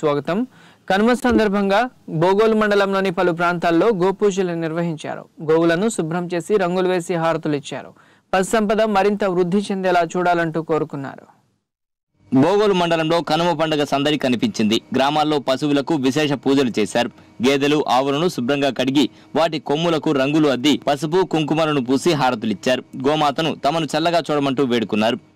స్వాగతం కనుమ సందర్భంగా బోగోల్ మండలంలోని పలు ప్రాంతాల్లో గోపూజలు నిర్వహించారు గోవులను శుభ్రం చేసి రంగులు వేసి హారతులు ఇచ్చారు సంపద మరింత వృద్ధి చెందేలా చూడాలంటూ కోరుకున్నారు బోగోలు మండలంలో కనుమ పండుగ సందడి కనిపించింది గ్రామాల్లో పశువులకు విశేష పూజలు చేశారు గేదెలు ఆవులను శుభ్రంగా కడిగి వాటి కొమ్ములకు రంగులు అద్ది పసుపు కుంకుమలను పూసి హారతులిచ్చారు గోమాతను తమను చల్లగా చూడమంటూ వేడుకున్నారు